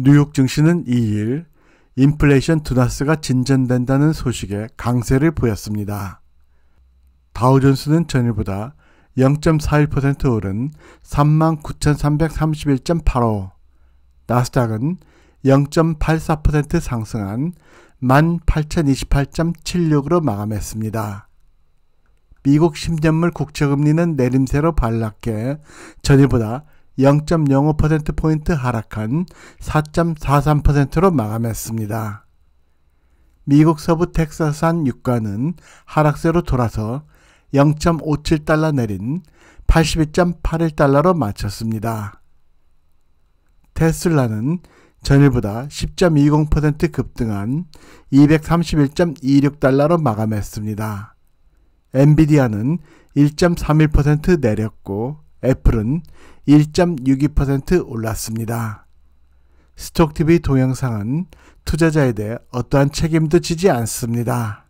뉴욕 증시는 2일 인플레이션 두나스가 진전된다는 소식에 강세를 보였습니다. 다우존스는 전일보다 0.41% 오른 39,331.85, 나스닥은 0.84% 상승한 18,028.76으로 마감했습니다. 미국 10년물 국채금리는 내림세로 발락해 전일보다 0.05%포인트 하락한 4.43%로 마감했습니다. 미국 서부 텍사스산 유가는 하락세로 돌아서 0.57달러 내린 82.81달러로 마쳤습니다. 테슬라는 전일보다 10.20% 급등한 231.26달러로 마감했습니다. 엔비디아는 1.31% 내렸고 애플은 1.62% 올랐습니다. 스톡TV 동영상은 투자자에 대해 어떠한 책임도 지지 않습니다.